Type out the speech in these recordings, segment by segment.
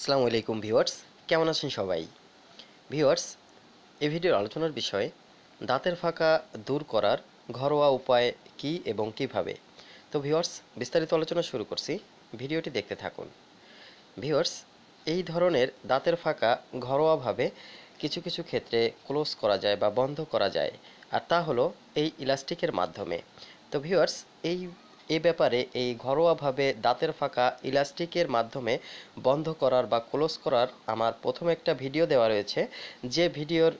আসসালামু আলাইকুম ভিউয়ার্স কেমন আছেন সবাই ভিউয়ার্স এ ভিডিওর আলোচনার বিষয় দাঁতের ফাঁকা দূর করার ঘরোয়া উপায় কি এবং কিভাবে তো ভিউয়ার্স বিস্তারিত আলোচনা শুরু করছি ভিডিওটি দেখতে থাকুন ভিউয়ার্স এই ধরনের দাঁতের ফাঁকা ঘরোয়াভাবে কিছু কিছু ক্ষেত্রে ক্লোজ করা যায় বা বন্ধ করা যায় আর তা হলো এই ইলাস্টিকের মাধ্যমে তো ভিউয়ার্স এই এ ব্যাপারে এই ঘরোয়াভাবে দাঁতের ফাঁকা ইলাস্টিকের মাধ্যমে বন্ধ করার বা ক্লোজ করার আমার প্রথম একটা ভিডিও দেওয়া রয়েছে যে ভিডিওর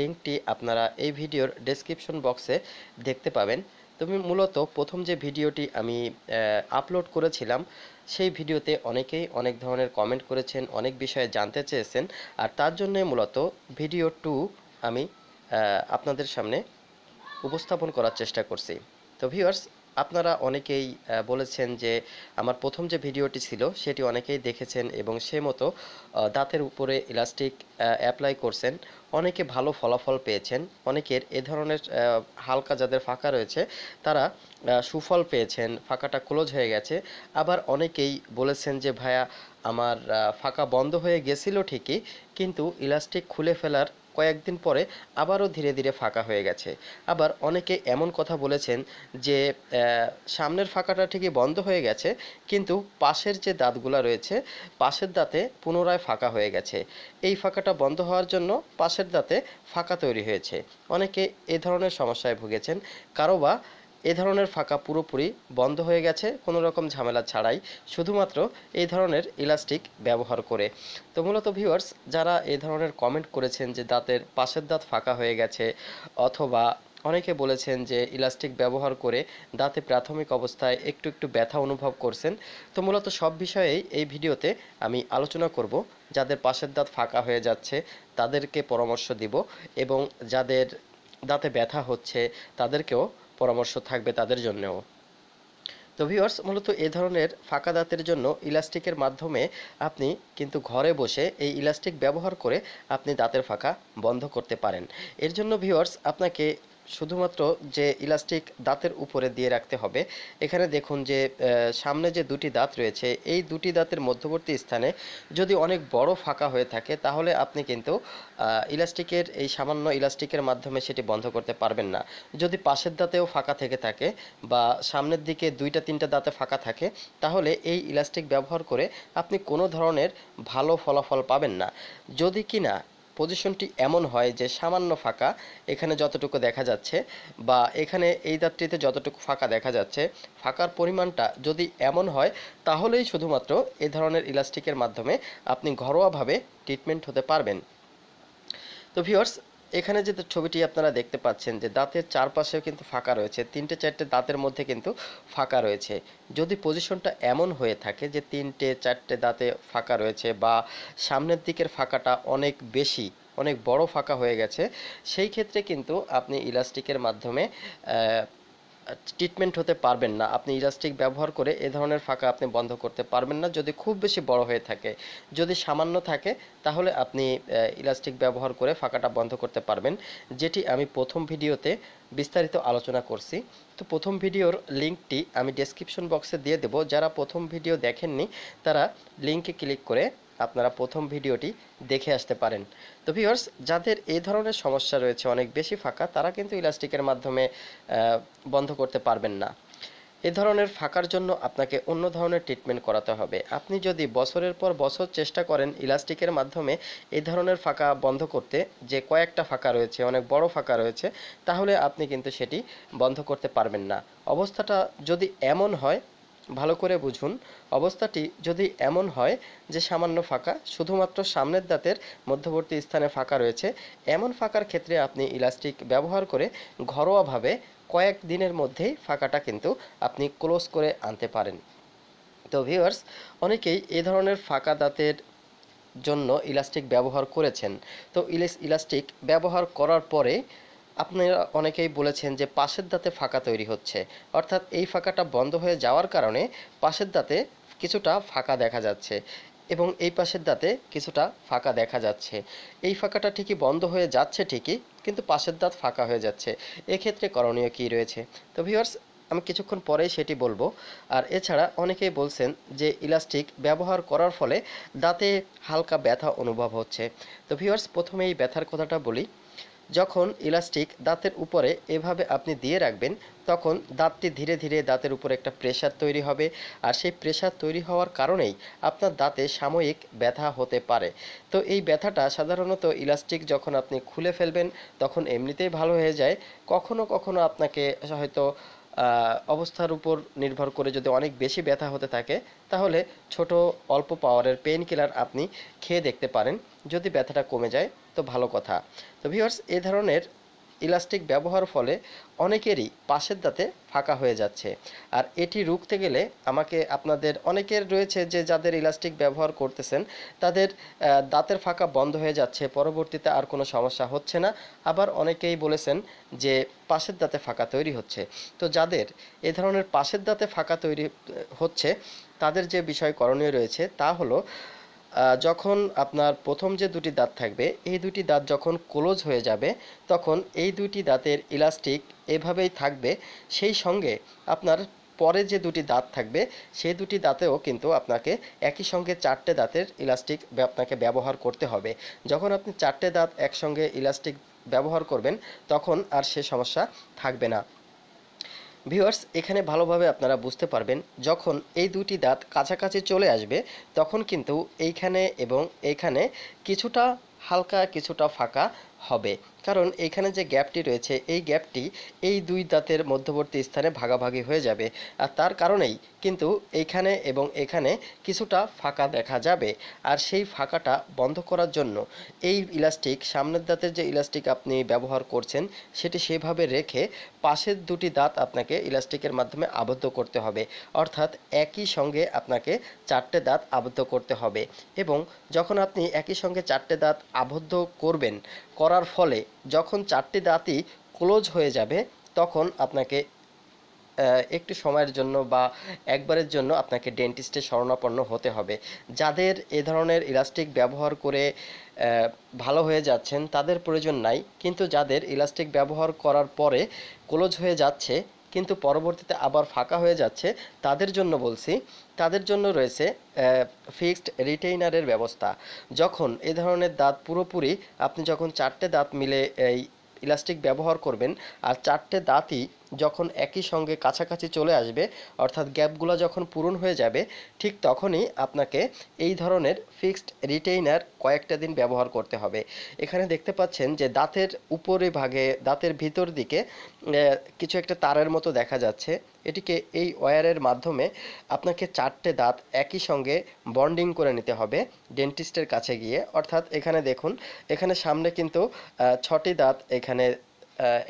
লিঙ্কটি আপনারা এই ভিডিওর ডেসক্রিপশন বক্সে দেখতে পাবেন তুমি মূলত প্রথম যে ভিডিওটি আমি আপলোড করেছিলাম সেই ভিডিওতে অনেকেই অনেক ধরনের কমেন্ট করেছেন অনেক বিষয়ে জানতে চেয়েছেন আর তার জন্যে মূলত ভিডিও টু আমি আপনাদের সামনে উপস্থাপন করার চেষ্টা করছি তো ভিউয়ার্স আপনারা অনেকেই বলেছেন যে আমার প্রথম যে ভিডিওটি ছিল সেটি অনেকেই দেখেছেন এবং সে মতো দাঁতের উপরে ইলাস্টিক অ্যাপ্লাই করছেন অনেকে ভালো ফলাফল পেয়েছেন অনেকের এ ধরনের হালকা যাদের ফাঁকা রয়েছে তারা সুফল পেয়েছেন ফাঁকাটা ক্লোজ হয়ে গেছে আবার অনেকেই বলেছেন যে ভায়া আমার ফাঁকা বন্ধ হয়ে গেছিল ঠিকই কিন্তু ইলাস্টিক খুলে ফেলার কয়েকদিন পরে আবারও ধীরে ধীরে ফাঁকা হয়ে গেছে আবার অনেকে এমন কথা বলেছেন যে সামনের ফাঁকাটা ঠিকই বন্ধ হয়ে গেছে কিন্তু পাশের যে দাঁতগুলো রয়েছে পাশের দাঁতে পুনরায় ফাঁকা হয়ে গেছে এই ফাঁকাটা বন্ধ হওয়ার জন্য পাশের দাঁতে ফাঁকা তৈরি হয়েছে অনেকে এ ধরনের সমস্যায় ভুগেছেন কারো বা এ ধরনের ফাঁকা পুরোপুরি বন্ধ হয়ে গেছে কোনো রকম ঝামেলা ছাড়াই শুধুমাত্র এই ধরনের ইলাস্টিক ব্যবহার করে তো মূলত ভিউয়ার্স যারা এ ধরনের কমেন্ট করেছেন যে দাঁতের পাশের দাঁত ফাঁকা হয়ে গেছে অথবা অনেকে বলেছেন যে ইলাস্টিক ব্যবহার করে দাঁতে প্রাথমিক অবস্থায় একটু একটু ব্যথা অনুভব করছেন তো মূলত সব বিষয়েই এই ভিডিওতে আমি আলোচনা করব যাদের পাশের দাঁত ফাঁকা হয়ে যাচ্ছে তাদেরকে পরামর্শ দিব এবং যাদের দাঁতে ব্যথা হচ্ছে তাদেরকেও পরামর্শ থাকবে তাদের জন্যেও তো ভিউয়ার্স মূলত এ ধরনের ফাঁকা দাঁতের জন্য ইলাস্টিকের মাধ্যমে আপনি কিন্তু ঘরে বসে এই ইলাস্টিক ব্যবহার করে আপনি দাঁতের ফাঁকা বন্ধ করতে পারেন এর জন্য ভিউয়ার্স আপনাকে শুধুমাত্র যে ইলাস্টিক দাঁতের উপরে দিয়ে রাখতে হবে এখানে দেখুন যে সামনে যে দুটি দাঁত রয়েছে এই দুটি দাঁতের মধ্যবর্তী স্থানে যদি অনেক বড় ফাঁকা হয়ে থাকে তাহলে আপনি কিন্তু ইলাস্টিকের এই সামান্য ইলাস্টিকের মাধ্যমে সেটি বন্ধ করতে পারবেন না যদি পাশের দাঁতেও ফাঁকা থেকে থাকে বা সামনের দিকে দুইটা তিনটা দাঁতে ফাঁকা থাকে তাহলে এই ইলাস্টিক ব্যবহার করে আপনি কোনো ধরনের ভালো ফলাফল পাবেন না যদি কিনা পজিশনটি এমন হয় যে সামান্য ফাঁকা এখানে যতটুকু দেখা যাচ্ছে বা এখানে এই দাঁতটিতে যতটুকু ফাঁকা দেখা যাচ্ছে ফাঁকার পরিমাণটা যদি এমন হয় তাহলেই শুধুমাত্র এ ধরনের ইলাস্টিকের মাধ্যমে আপনি ঘরোয়াভাবে ট্রিটমেন্ট হতে পারবেন তো ভিওর্স এখানে যে ছবিটি আপনারা দেখতে পাচ্ছেন যে দাঁতের চারপাশেও কিন্তু ফাঁকা রয়েছে তিনটে চারটে দাঁতের মধ্যে কিন্তু ফাঁকা রয়েছে যদি পজিশনটা এমন হয়ে থাকে যে তিনটে চারটে দাঁতে ফাঁকা রয়েছে বা সামনের দিকের ফাঁকাটা অনেক বেশি অনেক বড় ফাঁকা হয়ে গেছে সেই ক্ষেত্রে কিন্তু আপনি ইলাস্টিকের মাধ্যমে ট্রিটমেন্ট হতে পারবেন না আপনি ইলাস্টিক ব্যবহার করে এ ধরনের ফাঁকা আপনি বন্ধ করতে পারবেন না যদি খুব বেশি বড় হয়ে থাকে যদি সামান্য থাকে তাহলে আপনি ইলাস্টিক ব্যবহার করে ফাঁকাটা বন্ধ করতে পারবেন যেটি আমি প্রথম ভিডিওতে বিস্তারিত আলোচনা করছি তো প্রথম ভিডিওর লিঙ্কটি আমি ডেসক্রিপশন বক্সে দিয়ে দেব যারা প্রথম ভিডিও দেখেননি তারা লিঙ্কে ক্লিক করে আপনারা প্রথম ভিডিওটি দেখে আসতে পারেন তো ভিওর্স যাদের এই ধরনের সমস্যা রয়েছে অনেক বেশি ফাঁকা তারা কিন্তু ইলাস্টিকের মাধ্যমে বন্ধ করতে পারবেন না এ ধরনের ফাঁকার জন্য আপনাকে অন্য ধরনের ট্রিটমেন্ট করাতে হবে আপনি যদি বছরের পর বছর চেষ্টা করেন ইলাস্টিকের মাধ্যমে এই ধরনের ফাঁকা বন্ধ করতে যে কয়েকটা ফাঁকা রয়েছে অনেক বড় ফাঁকা রয়েছে তাহলে আপনি কিন্তু সেটি বন্ধ করতে পারবেন না অবস্থাটা যদি এমন হয় ভালো করে বুঝুন অবস্থাটি যদি এমন হয় যে সামান্য ফাঁকা শুধুমাত্র সামনের দাঁতের মধ্যবর্তী স্থানে ফাঁকা রয়েছে এমন ফাঁকার ক্ষেত্রে আপনি ইলাস্টিক ব্যবহার করে ঘরোয়াভাবে কয়েক দিনের মধ্যেই ফাঁকাটা কিন্তু আপনি ক্লোজ করে আনতে পারেন তো ভিউয়ার্স অনেকেই এ ধরনের ফাঁকা দাঁতের জন্য ইলাস্টিক ব্যবহার করেছেন তো ইলাস্টিক ব্যবহার করার পরে আপনারা অনেকেই বলেছেন যে পাশের দাঁতে ফাঁকা তৈরি হচ্ছে অর্থাৎ এই ফাঁকাটা বন্ধ হয়ে যাওয়ার কারণে পাশের দাঁতে কিছুটা ফাঁকা দেখা যাচ্ছে এবং এই পাশের দাঁতে কিছুটা ফাঁকা দেখা যাচ্ছে এই ফাঁকাটা ঠিকই বন্ধ হয়ে যাচ্ছে ঠিকই কিন্তু পাশের দাঁত ফাঁকা হয়ে যাচ্ছে এক্ষেত্রে করণীয় কী রয়েছে তো ভিউয়ার্স আমি কিছুক্ষণ পরেই সেটি বলবো আর এছাড়া অনেকেই বলছেন যে ইলাস্টিক ব্যবহার করার ফলে দাঁতে হালকা ব্যথা অনুভব হচ্ছে তো ভিউয়ার্স প্রথমে এই ব্যথার কথাটা বলি যখন ইলাস্টিক দাঁতের উপরে এভাবে আপনি দিয়ে রাখবেন তখন দাঁতটি ধীরে ধীরে দাঁতের উপরে একটা প্রেশার তৈরি হবে আর সেই প্রেশার তৈরি হওয়ার কারণেই আপনার দাঁতে সাময়িক ব্যথা হতে পারে তো এই ব্যথাটা সাধারণত ইলাস্টিক যখন আপনি খুলে ফেলবেন তখন এমনিতেই ভালো হয়ে যায় কখনো কখনো আপনাকে হয়তো অবস্থার উপর নির্ভর করে যদি অনেক বেশি ব্যথা হতে থাকে তাহলে ছোট অল্প পাওয়ারের পেইন কিলার আপনি খেয়ে দেখতে পারেন যদি ব্যথাটা কমে যায় তো ভালো কথা তো ভিওর্স এ ধরনের ইলাস্টিক ব্যবহার ফলে অনেকেরই পাশের দাঁতে ফাঁকা হয়ে যাচ্ছে আর এটি রুখতে গেলে আমাকে আপনাদের অনেকের রয়েছে যে যাদের ইলাস্টিক ব্যবহার করতেছেন তাদের দাঁতের ফাঁকা বন্ধ হয়ে যাচ্ছে পরবর্তীতে আর কোনো সমস্যা হচ্ছে না আবার অনেকেই বলেছেন যে পাশের দাঁতে ফাঁকা তৈরি হচ্ছে তো যাদের এ ধরনের পাশের দাঁতে ফাঁকা তৈরি হচ্ছে তাদের যে বিষয় করণীয় রয়েছে তা হলো যখন আপনার প্রথম যে দুটি দাঁত থাকবে এই দুটি দাঁত যখন ক্লোজ হয়ে যাবে তখন এই দুটি দাঁতের ইলাস্টিক এভাবেই থাকবে সেই সঙ্গে আপনার পরে যে দুটি দাঁত থাকবে সেই দুটি দাঁতেও কিন্তু আপনাকে একই সঙ্গে চারটে দাঁতের ইলাস্টিক আপনাকে ব্যবহার করতে হবে যখন আপনি চারটে দাঁত একসঙ্গে ইলাস্টিক ব্যবহার করবেন তখন আর সে সমস্যা থাকবে না ভিউয়ার্স এখানে ভালোভাবে আপনারা বুঝতে পারবেন যখন এই দুটি দাঁত কাছাকাছি চলে আসবে তখন কিন্তু এইখানে এবং এইখানে কিছুটা হালকা কিছুটা ফাঁকা হবে কারণ এখানে যে গ্যাপটি রয়েছে এই গ্যাপটি এই দুই দাঁতের মধ্যবর্তী স্থানে ভাগাভাগি হয়ে যাবে আর তার কারণেই কিন্তু এইখানে এবং এখানে কিছুটা ফাঁকা দেখা যাবে আর সেই ফাঁকাটা বন্ধ করার জন্য এই ইলাস্টিক সামনের দাঁতের যে ইলাস্টিক আপনি ব্যবহার করছেন সেটি সেভাবে রেখে পাশের দুটি দাঁত আপনাকে ইলাস্টিকের মাধ্যমে আবদ্ধ করতে হবে অর্থাৎ একই সঙ্গে আপনাকে চারটে দাঁত আবদ্ধ করতে হবে এবং যখন আপনি একই সঙ্গে চারটে দাঁত আবদ্ধ করবেন করার ফলে যখন চারটি দাঁতই ক্লোজ হয়ে যাবে তখন আপনাকে একটু সময়ের জন্য বা একবারের জন্য আপনাকে ডেন্টিস্টে শরণাপন্ন হতে হবে যাদের এ ধরনের ইলাস্টিক ব্যবহার করে ভালো হয়ে যাচ্ছেন তাদের প্রয়োজন নাই কিন্তু যাদের ইলাস্টিক ব্যবহার করার পরে ক্লোজ হয়ে যাচ্ছে কিন্তু পরবর্তীতে আবার ফাঁকা হয়ে যাচ্ছে তাদের জন্য বলছি তাদের জন্য রয়েছে ফিক্সড রিটেইনারের ব্যবস্থা যখন এ ধরনের দাঁত পুরোপুরি আপনি যখন চারটে দাঁত মিলে এই ইলাস্টিক ব্যবহার করবেন আর চারটে দাঁতই যখন একই সঙ্গে কাছাকাছি চলে আসবে অর্থাৎ গ্যাপগুলো যখন পূরণ হয়ে যাবে ঠিক তখনই আপনাকে এই ধরনের ফিক্সড রিটেইনার কয়েকটা দিন ব্যবহার করতে হবে এখানে দেখতে পাচ্ছেন যে দাঁতের উপরে ভাগে দাঁতের ভিতর দিকে কিছু একটা তারের মতো দেখা যাচ্ছে এটিকে এই ওয়্যারের মাধ্যমে আপনাকে চারটে দাঁত একই সঙ্গে বন্ডিং করে নিতে হবে ডেন্টিস্টের কাছে গিয়ে অর্থাৎ এখানে দেখুন এখানে সামনে কিন্তু ছটি দাঁত এখানে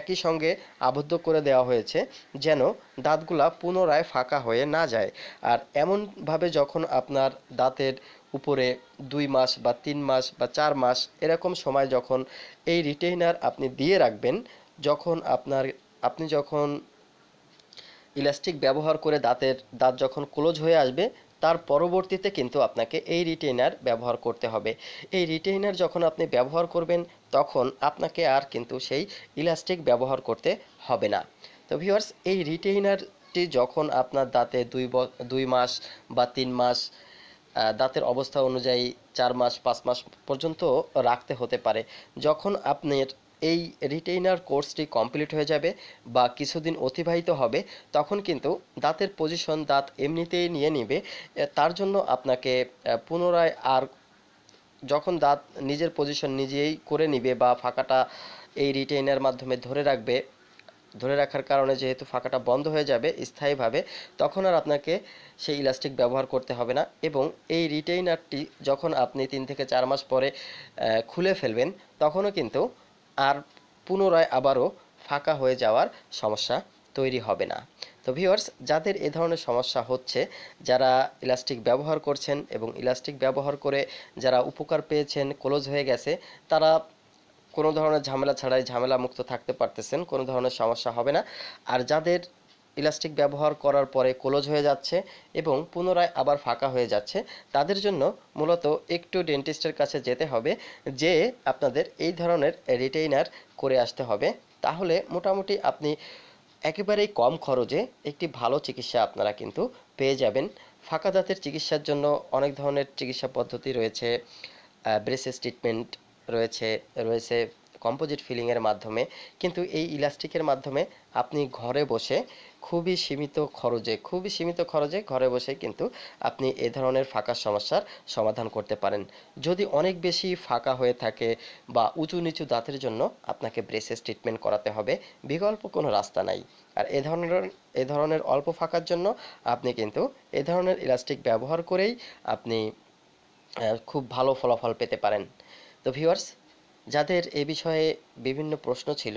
একই সঙ্গে আবদ্ধ করে দেওয়া হয়েছে যেন দাঁতগুলা পুনরায় ফাঁকা হয়ে না যায় আর এমনভাবে যখন আপনার দাঁতের উপরে দুই মাস বা তিন মাস বা চার মাস এরকম সময় যখন এই রিটেইনার আপনি দিয়ে রাখবেন যখন আপনার আপনি যখন ইলাস্টিক ব্যবহার করে দাঁতের দাঁত যখন ক্লোজ হয়ে আসবে তার পরবর্তীতে কিন্তু আপনাকে এই রিটেইনার ব্যবহার করতে হবে এই রিটেইনার যখন আপনি ব্যবহার করবেন তখন আপনাকে আর কিন্তু সেই ইলাস্টিক ব্যবহার করতে হবে না তো ভিউয়ার্স এই রিটেইনারটি যখন আপনার দাঁতে দুই দুই মাস বা তিন মাস দাঁতের অবস্থা অনুযায়ী চার মাস পাঁচ মাস পর্যন্ত রাখতে হতে পারে যখন আপনার এই রিটেইনার কোর্সটি কমপ্লিট হয়ে যাবে বা কিছুদিন অতিবাহিত হবে তখন কিন্তু দাঁতের পজিশন দাঁত এমনিতেই নিয়ে নেবে তার জন্য আপনাকে পুনরায় আর যখন দাঁত নিজের পজিশন নিজেই করে নিবে বা ফাঁকাটা এই রিটেইনার মাধ্যমে ধরে রাখবে ধরে রাখার কারণে যেহেতু ফাঁকাটা বন্ধ হয়ে যাবে স্থায়ীভাবে তখন আর আপনাকে সেই ইলাস্টিক ব্যবহার করতে হবে না এবং এই রিটেইনারটি যখন আপনি তিন থেকে চার মাস পরে খুলে ফেলবেন তখনও কিন্তু আর পুনরায় আবারও ফাঁকা হয়ে যাওয়ার সমস্যা তৈরি হবে না তো ভিউয়ার্স যাদের এ ধরনের সমস্যা হচ্ছে যারা ইলাস্টিক ব্যবহার করছেন এবং ইলাস্টিক ব্যবহার করে যারা উপকার পেয়েছেন ক্লোজ হয়ে গেছে তারা কোনো ধরনের ঝামেলা ছাড়াই ঝামেলা মুক্ত থাকতে পারতেছেন কোনো ধরনের সমস্যা হবে না আর যাদের ইলাস্টিক ব্যবহার করার পরে ক্লোজ হয়ে যাচ্ছে এবং পুনরায় আবার ফাঁকা হয়ে যাচ্ছে তাদের জন্য মূলত একটু ডেন্টিস্টের কাছে যেতে হবে যে আপনাদের এই ধরনের রিটেইনার করে আসতে হবে তাহলে মোটামুটি আপনি একেবারেই কম খরচে একটি ভালো চিকিৎসা আপনারা কিন্তু পেয়ে যাবেন ফাঁকা দাঁতের চিকিৎসার জন্য অনেক ধরনের চিকিৎসা পদ্ধতি রয়েছে ব্রেসেস ট্রিটমেন্ট রয়েছে রয়েছে কম্পোজিট ফিলিংয়ের মাধ্যমে কিন্তু এই ইলাস্টিকের মাধ্যমে আপনি ঘরে বসে খুবই সীমিত খরচে খুবই সীমিত খরচে ঘরে বসে কিন্তু আপনি এ ধরনের ফাঁকা সমস্যার সমাধান করতে পারেন যদি অনেক বেশি ফাঁকা হয়ে থাকে বা উঁচু নিচু দাঁতের জন্য আপনাকে ব্রেসেস ট্রিটমেন্ট করাতে হবে বিকল্প কোনো রাস্তা নাই আর এ ধরনের এ ধরনের অল্প ফাঁকার জন্য আপনি কিন্তু এ ধরনের ইলাস্টিক ব্যবহার করেই আপনি খুব ভালো ফলাফল পেতে পারেন তো ভিউয়ার্স যাদের এ বিষয়ে বিভিন্ন প্রশ্ন ছিল